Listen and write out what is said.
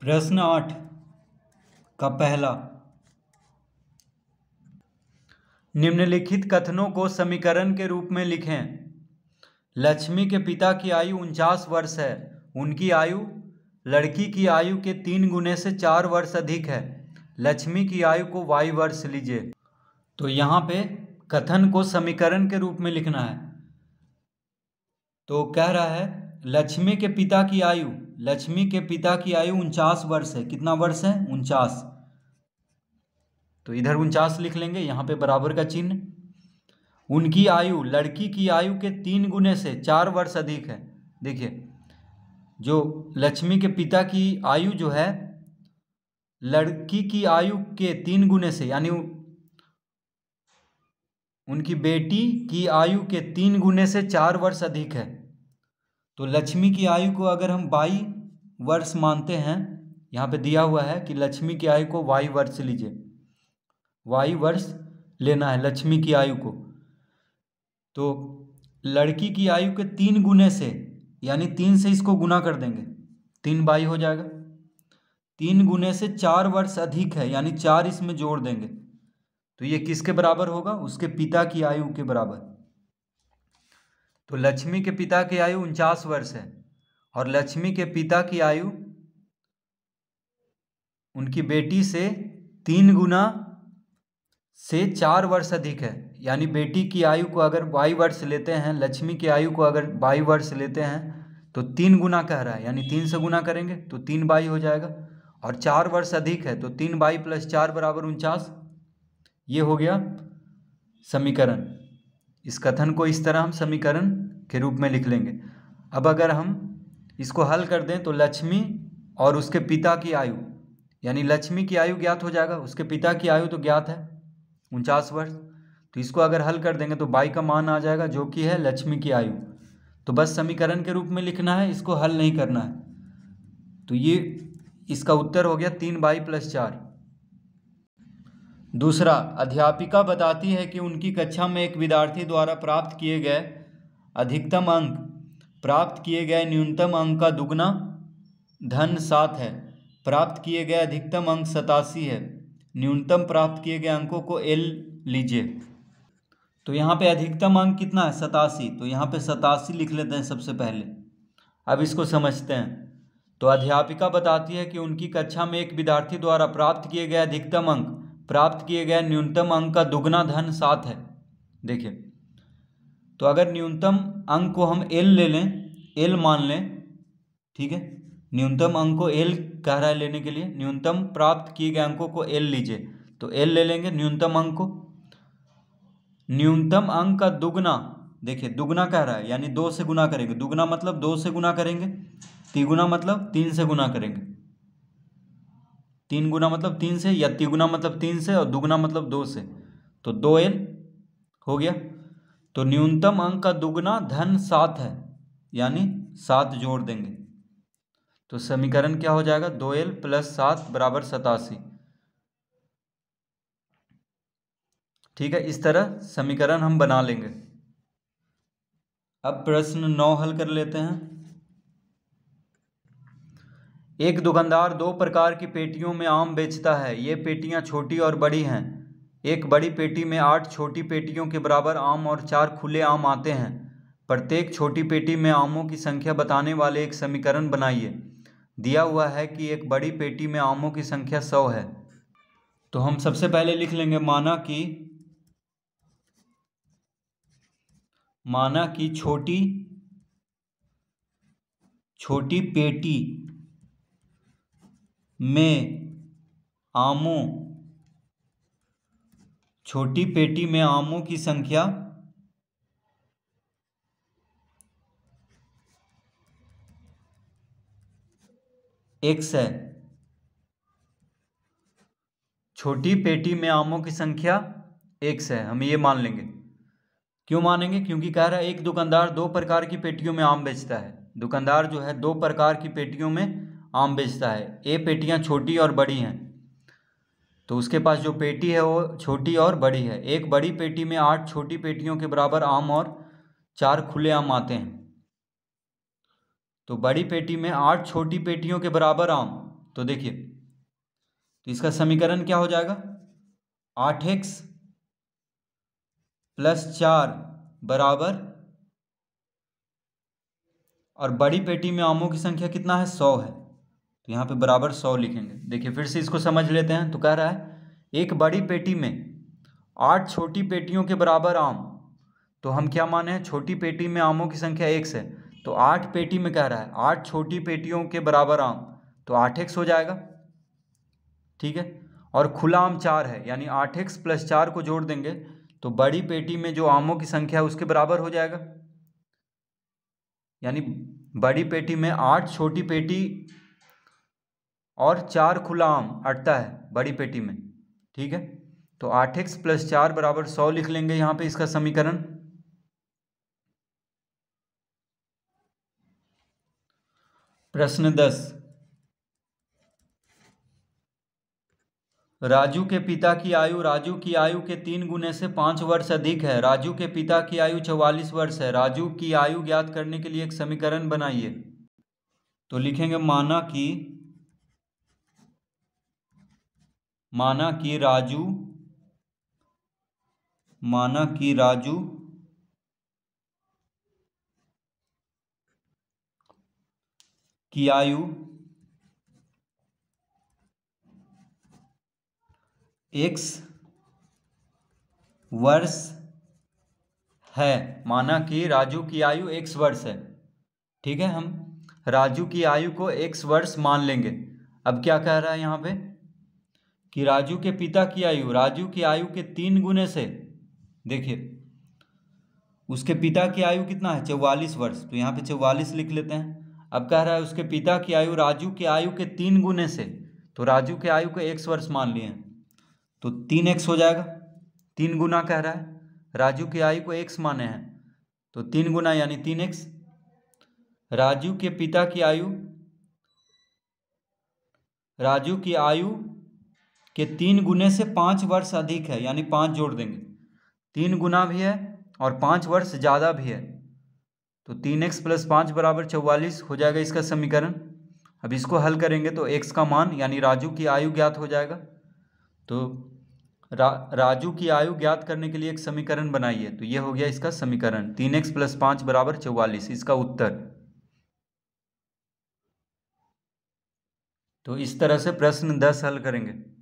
प्रश्न आठ का पहला निम्नलिखित कथनों को समीकरण के रूप में लिखें लक्ष्मी के पिता की आयु उनचास वर्ष है उनकी आयु लड़की की आयु के तीन गुने से चार वर्ष अधिक है लक्ष्मी की आयु को वाई वर्ष लीजिए तो यहाँ पे कथन को समीकरण के रूप में लिखना है तो कह रहा है लक्ष्मी के पिता की आयु लक्ष्मी के पिता की आयु उनचास वर्ष है कितना वर्ष है उनचास तो इधर उनचास लिख लेंगे यहाँ पे बराबर का चिन्ह उनकी आयु लड़की की आयु के तीन गुने से चार वर्ष अधिक है देखिए जो लक्ष्मी के पिता की आयु जो है लड़की की आयु के तीन गुने से यानी उनकी बेटी की आयु के तीन गुने से चार वर्ष अधिक है तो लक्ष्मी की आयु को अगर हम बाई वर्ष मानते हैं यहाँ पे दिया हुआ है कि लक्ष्मी की आयु को वाई वर्ष लीजिए वाई वर्ष लेना है लक्ष्मी की आयु को तो लड़की की आयु के तीन गुने से यानी तीन से इसको गुना कर देंगे तीन बाई हो जाएगा तीन गुने से चार वर्ष अधिक है यानी चार इसमें जोड़ देंगे तो ये किसके बराबर होगा उसके पिता की आयु के बराबर तो लक्ष्मी के पिता की आयु उनचास वर्ष है और लक्ष्मी के पिता की आयु उनकी बेटी से तीन गुना से चार वर्ष अधिक है यानी बेटी की आयु को अगर बाई वर्ष लेते हैं लक्ष्मी की आयु को अगर बाई वर्ष लेते हैं तो तीन गुना कह रहा है यानी तीन से गुना करेंगे तो तीन बाई हो जाएगा और चार वर्ष अधिक है तो तीन बाई प्लस चार बराबर उनचास ये हो गया समीकरण इस कथन को इस तरह हम समीकरण के रूप में लिख लेंगे अब अगर हम इसको हल कर दें तो लक्ष्मी और उसके पिता की आयु यानी लक्ष्मी की आयु ज्ञात हो जाएगा उसके पिता की आयु तो ज्ञात है उनचास वर्ष तो इसको अगर हल कर देंगे तो बाई का मान आ जाएगा जो कि है लक्ष्मी की आयु तो बस समीकरण के रूप में लिखना है इसको हल नहीं करना है तो ये इसका उत्तर हो गया तीन बाई प्लस चार दूसरा अध्यापिका बताती है कि उनकी कक्षा में एक विद्यार्थी द्वारा प्राप्त किए गए अधिकतम अंक प्राप्त किए गए न्यूनतम अंक का दुगना धन सात है प्राप्त किए गए अधिकतम अंक सतासी है न्यूनतम प्राप्त किए गए अंकों को एल लीजिए तो यहाँ पे अधिकतम अंक कितना है सतासी तो यहाँ पे सतासी लिख लेते हैं सबसे पहले अब इसको समझते हैं तो अध्यापिका बताती है कि उनकी कक्षा में एक विद्यार्थी द्वारा प्राप्त किए गए अधिकतम अंक प्राप्त किए गए न्यूनतम अंक का दुगना धन सात है देखिए तो अगर न्यूनतम अंक को हम एल ले लें एल मान लें ठीक है न्यूनतम अंक को एल कह रहा है लेने के लिए न्यूनतम प्राप्त किए गए अंकों को एल लीजिए तो एल ले लेंगे न्यूनतम अंक को न्यूनतम अंक का दुगना देखिए दुगना कह रहा है यानी दो से गुना करेंगे दुगना मतलब दो से गुना करेंगे तिगुना मतलब तीन से गुना करेंगे तीन गुना मतलब तीन से या तिगुना मतलब तीन से और दुगुना मतलब दो से तो दो एल हो गया तो न्यूनतम अंक का दुगुना धन सात है यानी सात जोड़ देंगे तो समीकरण क्या हो जाएगा दो एल प्लस सात बराबर सतासी ठीक है इस तरह समीकरण हम बना लेंगे अब प्रश्न नौ हल कर लेते हैं एक दुकानदार दो प्रकार की पेटियों में आम बेचता है ये पेटियाँ छोटी और बड़ी हैं एक बड़ी पेटी में आठ छोटी पेटियों के बराबर आम और चार खुले आम आते हैं प्रत्येक छोटी पेटी में आमों की संख्या बताने वाले एक समीकरण बनाइए दिया हुआ है कि एक बड़ी पेटी में आमों की संख्या सौ है तो हम सबसे पहले लिख लेंगे माना कि माना कि छोटी छोटी पेटी में आमों छोटी पेटी में आमों की संख्या एक है छोटी पेटी में आमों की संख्या एक है हम ये मान लेंगे क्यों मानेंगे क्योंकि कह रहा है एक दुकानदार दो प्रकार की पेटियों में आम बेचता है दुकानदार जो है दो प्रकार की पेटियों में आम बेचता है ये पेटियाँ छोटी और बड़ी हैं तो उसके पास जो पेटी है वो छोटी और बड़ी है एक बड़ी पेटी में आठ छोटी पेटियों के बराबर आम और चार खुले आम आते हैं तो बड़ी पेटी में आठ छोटी पेटियों के बराबर आम तो देखिए तो इसका समीकरण क्या हो जाएगा आठ एक्स प्लस चार बराबर और बड़ी पेटी में आमों की संख्या कितना है सौ है तो यहाँ पे बराबर सौ लिखेंगे देखिए फिर से इसको समझ लेते हैं तो कह रहा है एक बड़ी पेटी में आठ छोटी पेटियों के बराबर आम तो हम क्या माने छोटी पेटी में आमों की संख्या एक से तो आठ पेटी में कह रहा है आठ छोटी पेटियों के बराबर आम तो आठ एक्स हो जाएगा ठीक है और खुला आम चार है यानी आठ एक्स प्लस चार को जोड़ देंगे तो बड़ी पेटी में जो आमों की संख्या है उसके बराबर हो जाएगा यानी बड़ी पेटी में आठ छोटी पेटी और चार खुला आम अटता है बड़ी पेटी में ठीक है तो आठ एक्स प्लस चार बराबर सौ लिख लेंगे यहां पे इसका समीकरण प्रश्न दस राजू के पिता की आयु राजू की आयु के तीन गुने से पांच वर्ष अधिक है राजू के पिता की आयु चौवालीस वर्ष है राजू की आयु ज्ञात करने के लिए एक समीकरण बनाइए तो लिखेंगे माना कि माना कि राजू माना कि राजू की आयु एक्स वर्ष है माना कि राजू की आयु एक्स वर्ष है ठीक है हम राजू की आयु को एक्स वर्ष मान लेंगे अब क्या कह रहा है यहाँ पे कि राजू के पिता की आयु राजू की आयु के तीन गुने से देखिए उसके पिता की आयु कितना है चौवालीस वर्ष तो यहाँ पे चौवालीस लिख लेते हैं अब कह रहा है उसके पिता की आयु राजू की आयु के तीन गुने से तो राजू के आयु को एक्स वर्ष मान लिए तो तीन एक्स हो जाएगा तीन गुना कह रहा है राजू की आयु को एक्स माने हैं तो तीन गुना यानी तीन एक्स राजू के पिता की आयु राजू की आयु कि तीन गुने से पाँच वर्ष अधिक है यानी पाँच जोड़ देंगे तीन गुना भी है और पाँच वर्ष ज़्यादा भी है तो तीन एक्स प्लस पाँच बराबर चौवालीस हो जाएगा इसका समीकरण अब इसको हल करेंगे तो एक्स का मान यानी राजू की आयु ज्ञात हो जाएगा तो रा, राजू की आयु ज्ञात करने के लिए एक समीकरण बनाइए तो ये हो गया इसका समीकरण तीन एक्स प्लस पाँच बराबर चौवालीस इसका उत्तर तो इस तरह से प्रश्न दस हल करेंगे